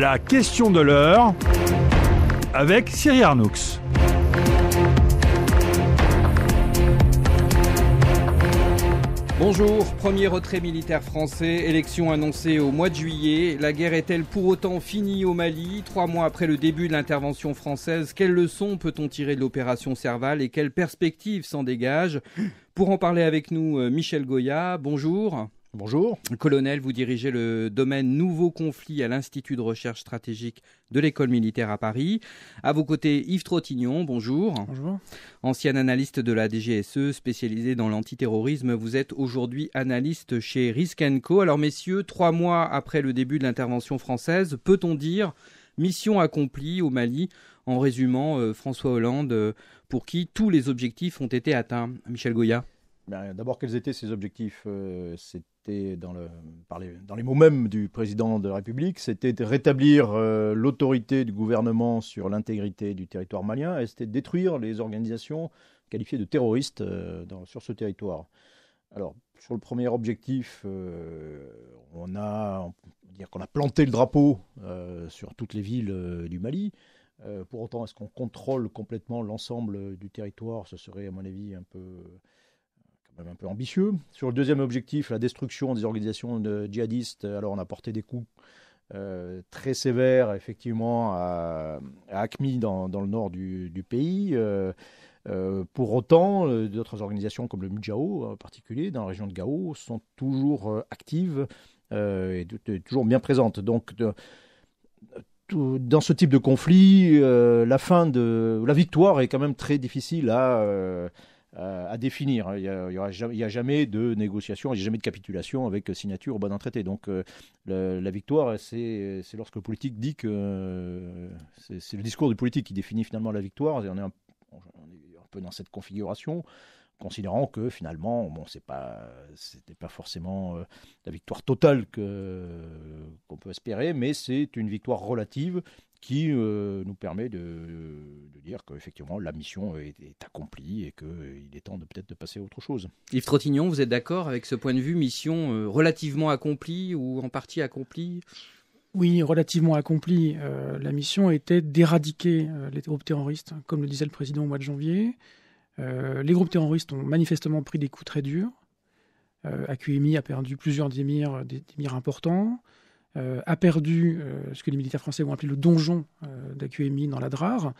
La question de l'heure avec Cyril Arnoux. Bonjour, premier retrait militaire français, élection annoncée au mois de juillet. La guerre est-elle pour autant finie au Mali Trois mois après le début de l'intervention française, quelles leçons peut-on tirer de l'opération Serval et quelles perspectives s'en dégagent Pour en parler avec nous, euh, Michel Goya, bonjour. Bonjour. Colonel, vous dirigez le domaine Nouveaux conflits à l'Institut de recherche stratégique de l'école militaire à Paris. À vos côtés, Yves Trottignon, bonjour. Bonjour. Ancien analyste de la DGSE, spécialisé dans l'antiterrorisme, vous êtes aujourd'hui analyste chez Risk Co. Alors messieurs, trois mois après le début de l'intervention française, peut-on dire mission accomplie au Mali En résumant, euh, François Hollande, euh, pour qui tous les objectifs ont été atteints. Michel Goya ben, d'abord, quels étaient ses objectifs euh, C'était dans, les, mots mêmes du président de la République, c'était de rétablir euh, l'autorité du gouvernement sur l'intégrité du territoire malien et c'était de détruire les organisations qualifiées de terroristes euh, sur ce territoire. Alors, sur le premier objectif, on, a, dire qu'on a planté le drapeau sur toutes les villes du Mali. pour autant, est-ce qu'on contrôle complètement l'ensemble du territoire Ce serait, à mon avis, un peu un peu ambitieux. Sur le deuxième objectif, la destruction des organisations de djihadistes, euh, alors on a porté des coups euh, très sévères effectivement à, à dans, dans, le nord du, pays. Euh, pour autant, d'autres organisations comme le Mujao en particulier, dans la région de Gao, sont toujours actives et toujours bien présentes. Donc, dans ce type de conflit, la fin de la victoire est quand même très difficile à, euh, à définir. Il n'y a, jamais de négociation, il n'y a jamais de capitulation avec euh, signature au bon d'un traité. Donc euh, la, victoire, c'est lorsque le politique dit que. c'est le discours du politique qui définit finalement la victoire. Et on est un, peu dans cette configuration considérant que finalement, bon, c'est pas, c'était pas forcément la victoire totale qu'on peut espérer, mais c'est une victoire relative qui euh, nous permet de, dire qu'effectivement la mission est, accomplie et qu'il euh, est temps de peut-être de passer à autre chose. Yves Trottignon, vous êtes d'accord avec ce point de vue, mission euh, relativement accomplie ou en partie accomplie oui, relativement accomplie. la mission était d'éradiquer les groupes terroristes, hein, comme le disait le président au mois de janvier. les groupes terroristes ont manifestement pris des coups très durs. AQMI a perdu plusieurs démirs, des, des importants. Euh, a perdu euh, ce que les militaires français ont appelé le donjon euh, d'AQMI dans la Drare.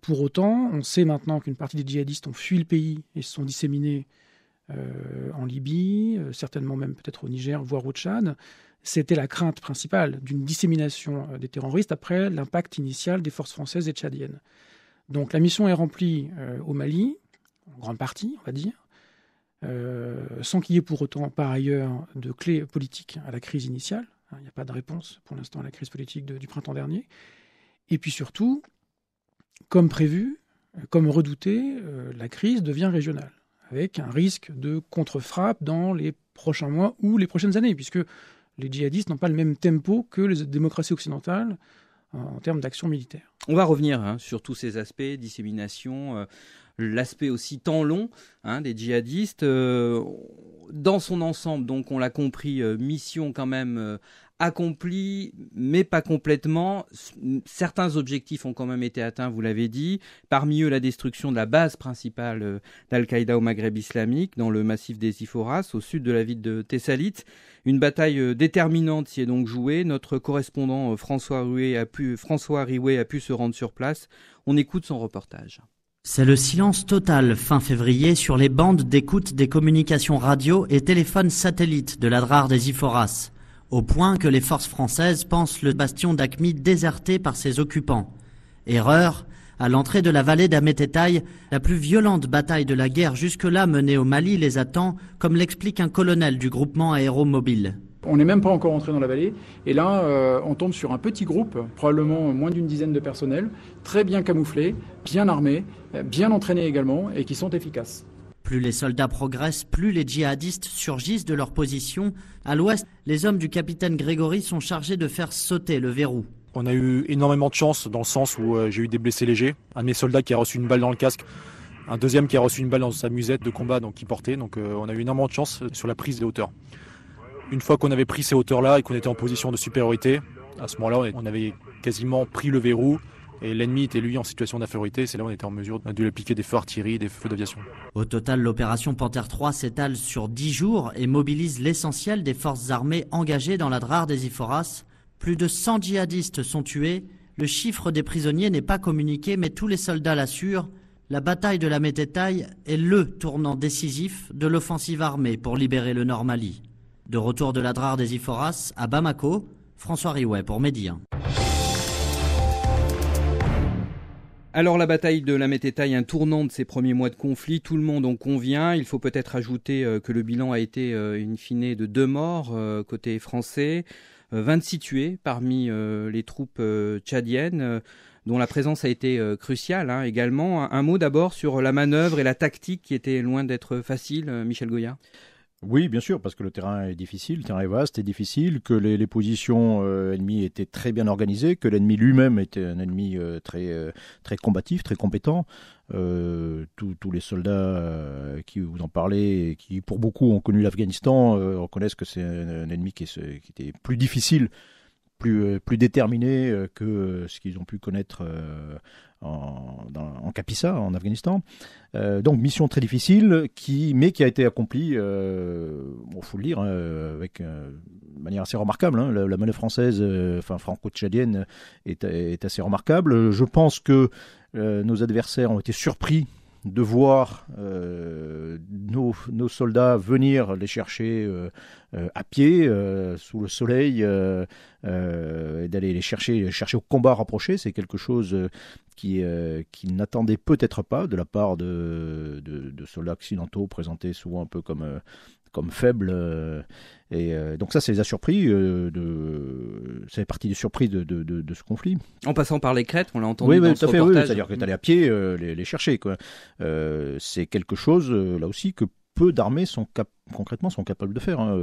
pour autant, on sait maintenant qu'une partie des djihadistes ont fui le pays et se sont disséminés en Libye, certainement même peut-être au Niger, voire au Tchad c'était la crainte principale d'une dissémination des terroristes après l'impact initial des forces françaises et tchadiennes. Donc la mission est remplie au Mali, en grande partie, on va dire. Euh, sans qu'il y ait pour autant, par ailleurs, de clé politique à la crise initiale. Hein, il n'y a pas de réponse pour l'instant à la crise politique du printemps dernier. Et puis surtout, comme prévu, comme redouté, euh, la crise devient régionale, avec un risque de contre-frappe dans les prochains mois ou les prochaines années, puisque les djihadistes n'ont pas le même tempo que les démocraties occidentales en termes d'action militaire. On va revenir hein, sur tous ces aspects, dissémination, euh, l'aspect aussi tant long hein, des djihadistes. Euh, dans son ensemble, donc on l'a compris, euh, mission quand même accompli, mais pas complètement. Certains objectifs ont quand même été atteints, vous l'avez dit. Parmi eux, la destruction de la base principale euh, d'Al-Qaïda au Maghreb islamique, dans le massif des Iforas, au sud de la ville de Thessalite. Une bataille euh, déterminante s'y est donc jouée. Notre correspondant euh, François, Ruet a pu, François a pu se rendre sur place. On écoute son reportage. C'est le silence total fin février sur les bandes d'écoute des communications radio et téléphones satellites de la des Iforas au point que les forces françaises pensent le bastion d'Akmi déserté par ses occupants. Erreur, à l'entrée de la vallée d'Ametetaï, la plus violente bataille de la guerre jusque-là menée au Mali les attend, comme l'explique un colonel du groupement aéromobile. On n'est même pas encore entré dans la vallée. Et là, euh, on tombe sur un petit groupe, probablement moins d'une dizaine de personnels, très bien camouflés, bien armés, euh, bien entraînés également, et qui sont efficaces. Plus les soldats progressent, plus les djihadistes surgissent de leur position. À l'ouest, les hommes du capitaine Grégory sont chargés de faire sauter le verrou. On a eu énormément de chance dans le sens où euh, j'ai eu des blessés légers. Un de mes soldats qui a reçu une balle dans le casque, un deuxième qui a reçu une balle dans sa musette de combat donc qui portait. Donc euh, on a eu énormément de chance euh, sur la prise des hauteurs. Une fois qu'on avait pris ces hauteurs-là et qu'on était en position de supériorité, à ce moment-là on avait quasiment pris le verrou et l'ennemi était lui en situation d'infériorité. C'est là où on était en mesure de lui appliquer des feux tirés, des feux d'aviation. Au total, l'opération Panthère 3 s'étale sur 10 jours et mobilise l'essentiel des forces armées engagées dans la drar des Iforas. Plus de 100 djihadistes sont tués. Le chiffre des prisonniers n'est pas communiqué, mais tous les soldats l'assurent. La bataille de la Mététaille est le tournant décisif de l'offensive armée pour libérer le Nord Mali. De retour de la drar des Iforas à Bamako, François Riouet pour Médien. Alors la bataille de la Mététaille, un tournant de ces premiers mois de conflit, tout le monde en convient. Il faut peut-être ajouter euh, que le bilan a été une euh, fine de deux morts euh, côté français, 26 tués parmi les troupes tchadiennes dont la présence a été cruciale hein, également. Un, mot d'abord sur la manœuvre et la tactique qui étaient loin d'être facile, Michel Goya. Oui, bien sûr, parce que le terrain est difficile, le terrain est vaste et difficile, que les, positions euh, ennemies étaient très bien organisées, que l'ennemi lui-même était un ennemi euh, très, euh, très combatif, très compétent. Tous les soldats qui vous en parlez, et qui pour beaucoup ont connu l'Afghanistan, reconnaissent que c'est un, ennemi qui, était plus difficile plus, plus que ce qu'ils ont pu connaître en, dans, en Kapisa, en Afghanistan. Euh, donc mission très difficile, qui, mais qui a été accomplie, il euh, faut le lire, hein, avec euh, de manière assez remarquable. Hein. La, monnaie française, enfin franco-tchadienne, est, assez remarquable. Je pense que nos adversaires ont été surpris de voir euh, nos, soldats venir les chercher euh, euh, à pied, sous le soleil, et d'aller les chercher, chercher au combat rapproché, c'est quelque chose qui, qui n'attendait peut-être pas de la part de, de, soldats occidentaux présentés souvent un peu comme comme faible. Euh, et euh, donc ça, c'est les a surpris. Euh, de... Ça partie des surprises de, de, ce conflit. En passant par les crêtes, on l'a entendu. Oui, dans fait. C'est-à-dire que tu allé à pied les, chercher. c'est quelque chose, là aussi, que peu d'armées sont concrètement sont capables de faire, hein,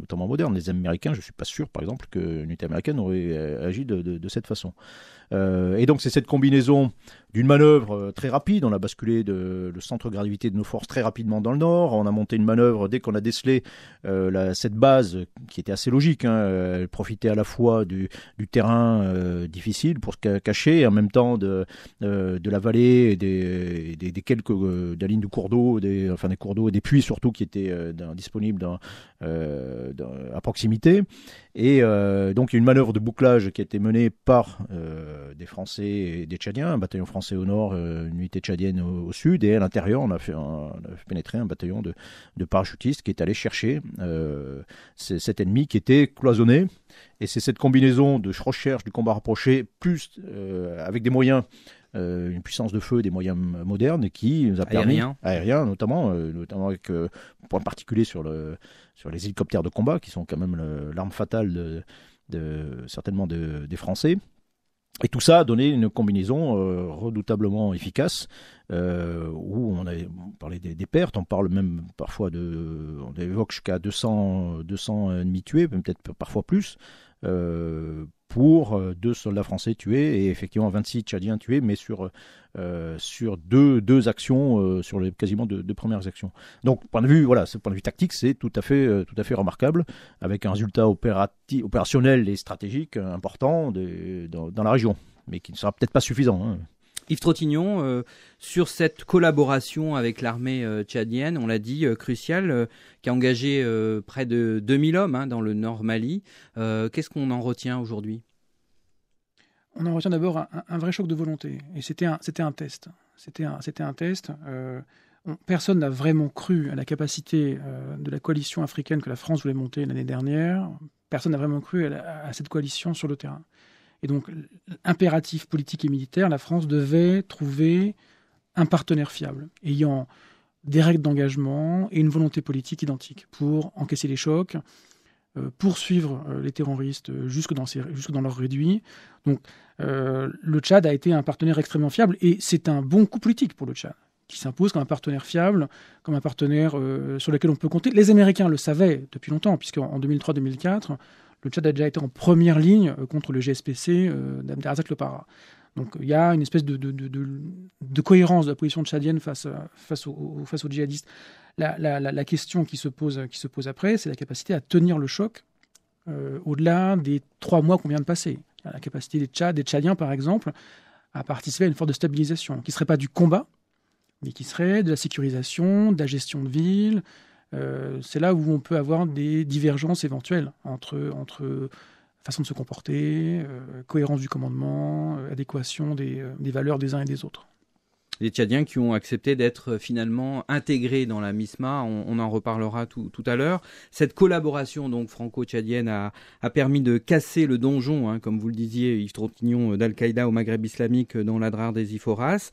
notamment modernes. Les Américains, je ne suis pas sûr, par exemple, qu'une unité américaine aurait agi de, cette façon. Euh, et donc c'est cette combinaison d'une manœuvre euh, très rapide, on a basculé de, le centre de gravité de nos forces très rapidement dans le nord, on a monté une manœuvre dès qu'on a décelé euh, cette base qui était assez logique, hein. elle profitait à la fois du, terrain difficile pour se cacher et en même temps de, la vallée et des, quelques de la de cours d'eau, des, enfin des cours d'eau et des puits surtout qui étaient disponibles à proximité. Et donc il une manœuvre de bouclage qui a été menée par des Français et des Tchadiens, un bataillon français au nord, euh, une unité tchadienne au, sud, et à l'intérieur, on, a fait pénétrer un bataillon de, parachutistes qui est allé chercher euh, cet ennemi qui était cloisonné. Et c'est cette combinaison de recherche du combat rapproché, plus euh, avec des moyens une puissance de feu, des moyens modernes qui nous a permis aérien, notamment, notamment avec point particulier sur le sur les hélicoptères de combat qui sont quand même l'arme fatale de, certainement des Français. Et tout ça a donné une combinaison euh, redoutablement efficace, euh, où on, a, parlé parlait des, pertes, on parle même parfois de. On évoque jusqu'à 200, 200 ennemis tués, peut-être parfois plus. Euh, pour euh, deux soldats français tués et effectivement 26 Tchadiens tués, mais sur, euh, sur deux, deux actions, euh, sur les, quasiment deux, deux, premières actions. Donc, point de vue, voilà, ce point de vue tactique, c'est tout, à fait tout à fait remarquable, avec un résultat opérationnel et stratégique important dans, la région, mais qui ne sera peut-être pas suffisant. Hein. Yves Trottignon, euh, sur cette collaboration avec l'armée euh, tchadienne, on l'a dit, euh, cruciale, qui a engagé près de 2000 hommes hein, dans le nord Mali. Qu'est-ce qu'on en retient aujourd'hui On en retient d'abord un, vrai choc de volonté. Et c'était un, test. C'était un, test. personne n'a vraiment cru à la capacité de la coalition africaine que la France voulait monter l'année dernière. Personne n'a vraiment cru à cette coalition sur le terrain. Et donc, impératif politique et militaire, la France devait trouver un partenaire fiable, ayant des règles d'engagement et une volonté politique identique pour encaisser les chocs, euh, poursuivre euh, les terroristes euh, jusque dans, ses, jusque réduits. Donc le Tchad a été un partenaire extrêmement fiable et c'est un bon coup politique pour le Tchad qui s'impose comme un partenaire fiable, comme un partenaire sur lequel on peut compter. Les Américains le savaient depuis longtemps, puisqu'en en 2003-2004, le Tchad a déjà été en première ligne euh, contre le GSPC euh, d'Abderazak Lopara. Donc il y a une espèce de, de, cohérence de la position tchadienne face, euh, face, aux, face aux djihadistes. La, question qui se pose, qui se pose après, c'est la capacité à tenir le choc au-delà des trois mois qu'on vient de passer. La capacité des, Tchad, des Tchadiens, par exemple, à participer à une forme de stabilisation, qui ne serait pas du combat, mais qui serait de la sécurisation, de la gestion de ville, euh, c'est là où on peut avoir des divergences éventuelles entre, entre façon de se comporter, euh, cohérence du commandement, euh, adéquation des valeurs des uns et des autres les Tchadiens qui ont accepté d'être euh, finalement intégrés dans la MISMA. On, en reparlera tout, à l'heure. Cette collaboration donc franco-tchadienne a, permis de casser le donjon, hein, comme vous le disiez, Yves Trottignon, euh, d'Al-Qaïda au Maghreb islamique euh, dans l'Adrar des Iforas,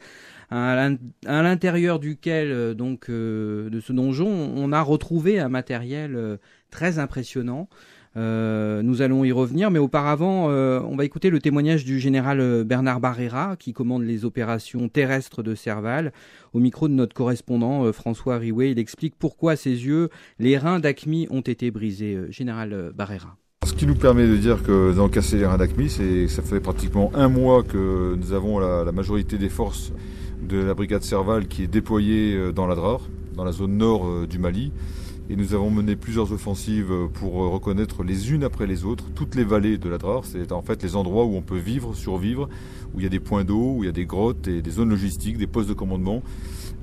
à l'intérieur duquel, donc, de ce donjon, on a retrouvé un matériel très impressionnant. Euh, nous allons y revenir, mais auparavant, euh, on va écouter le témoignage du général euh, Bernard Barrera, qui commande les opérations terrestres de Serval. Au micro de notre correspondant François Riway, il explique pourquoi à ses yeux les reins d'ACMI ont été brisés. général Barrera. Ce qui nous permet de dire que d'encasser les reins d'ACMI, c'est que ça fait pratiquement un mois que nous avons la, majorité des forces de la brigade Serval qui est déployée dans la DRAR, dans la zone nord du Mali et nous avons mené plusieurs offensives euh, pour euh, reconnaître les unes après les autres toutes les vallées de la Drar, c'est en fait les endroits où on peut vivre, survivre, où il y a des points d'eau, où il y a des grottes et des zones logistiques, des postes de commandement.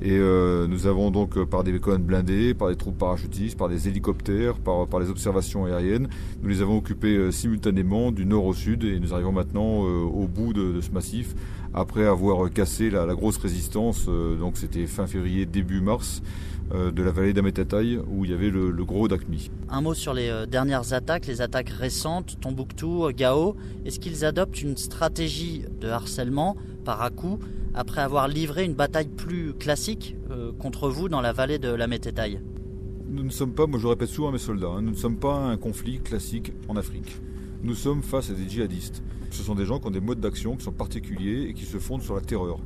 Et euh, nous avons donc euh, par des colonnes blindées, par des troupes parachutistes, par des hélicoptères, par, les observations aériennes, nous les avons occupés euh, simultanément du nord au sud et nous arrivons maintenant au bout de, ce massif après avoir cassé la, grosse résistance, donc c'était fin février, début mars, de la vallée d'Ametataï où il y avait le, gros d'Acmi. Un mot sur les dernières attaques, les attaques récentes, Tombouctou, Gao, est-ce qu'ils adoptent une stratégie de harcèlement par à coup après avoir livré une bataille plus classique euh, contre vous dans la vallée de la Mététaille Nous ne sommes pas, moi je répète souvent à mes soldats, hein, nous ne sommes pas un conflit classique en Afrique. Nous sommes face à des djihadistes. Ce sont des gens qui ont des modes d'action qui sont particuliers et qui se fondent sur la terreur.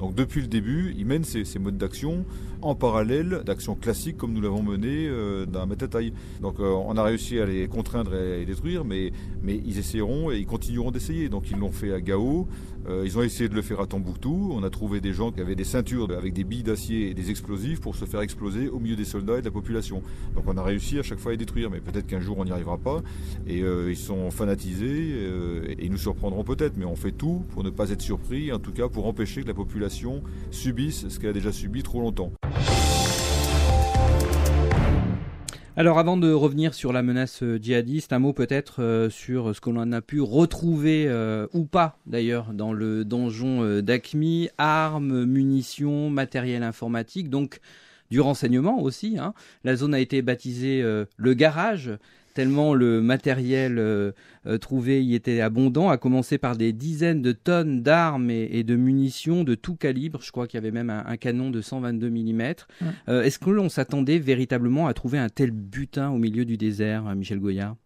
Donc depuis le début, ils mènent ces, modes d'action en parallèle d'actions classiques comme nous l'avons mené euh, dans taille. Donc euh, on a réussi à les contraindre et à les détruire, mais, mais ils essaieront et ils continueront d'essayer. Donc ils l'ont fait à Gao, euh, ils ont essayé de le faire à Tombouctou. On a trouvé des gens qui avaient des ceintures avec des billes d'acier et des explosifs pour se faire exploser au milieu des soldats et de la population. Donc on a réussi à chaque fois à les détruire, mais peut-être qu'un jour on n'y arrivera pas. Et euh, ils sont fanatisés et ils nous surprendront peut-être, mais on fait tout pour ne pas être surpris, en tout cas pour empêcher que la population subissent ce qu'elle a déjà subi trop longtemps. Alors avant de revenir sur la menace euh, djihadiste, un mot peut-être euh, sur euh, ce qu'on l'on a pu retrouver ou pas d'ailleurs dans le donjon d'Acmi, armes, munitions, matériel informatique, donc du renseignement aussi. Hein. La zone a été baptisée le garage tellement le matériel euh, euh, trouvé y était abondant, à commencer par des dizaines de tonnes d'armes et, de munitions de tout calibre. Je crois qu'il y avait même un, canon de 122 mm. Euh, est-ce que l'on s'attendait véritablement à trouver un tel butin au milieu du désert, Michel Goyard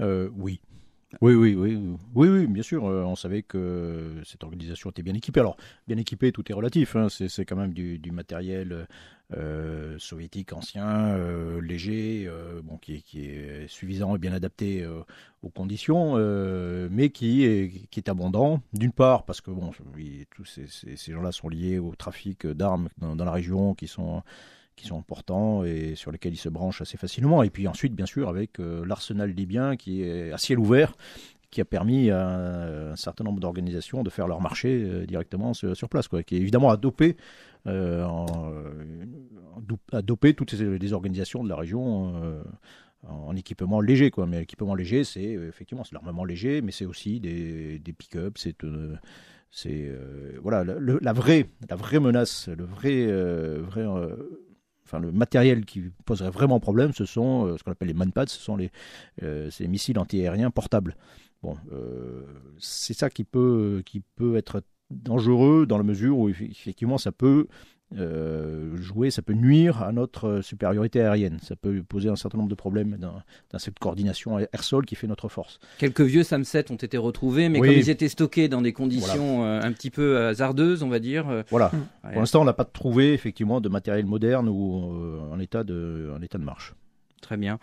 Oui. Oui, oui, oui, oui, oui, bien sûr. Euh, on savait que cette organisation était bien équipée. Alors, bien équipée, tout est relatif. Hein, c'est, quand même du, matériel euh, soviétique ancien, euh, léger, bon, qui, est suffisant et bien adapté aux conditions, mais qui est, qui est abondant. D'une part, parce que bon, tous ces, gens-là sont liés au trafic d'armes dans la région, qui sont qui sont importants et sur lesquels ils se branchent assez facilement. Et puis ensuite, bien sûr, avec euh, l'arsenal libyen qui est à ciel ouvert, qui a permis à un certain nombre d'organisations de faire leur marché euh, directement sur place, quoi, qui évidemment à dopé, euh, toutes les organisations de la région. en équipement léger. Quoi. Mais l'équipement léger, c'est effectivement c'est l'armement léger, mais c'est aussi des, pick ups c'est. c'est voilà la vraie la vraie menace le vrai vrai enfin le matériel qui poserait vraiment problème, ce sont euh, ce qu'on appelle les manpads, ce sont les, euh, ces missiles antiaériens portables. Bon, euh, c'est ça qui peut, qui peut être dangereux dans la mesure où effectivement ça peut euh, jouer, ça peut nuire à notre euh, supériorité aérienne. Ça peut poser un certain nombre de problèmes dans, cette coordination air-sol qui fait notre force. Quelques vieux sam ont été retrouvés, mais comme ils étaient stockés dans des conditions euh, un petit peu hasardeuses, on va dire. Voilà. Pour l'instant, on n'a pas trouvé effectivement de matériel moderne ou en, état de, en état de marche. Très bien.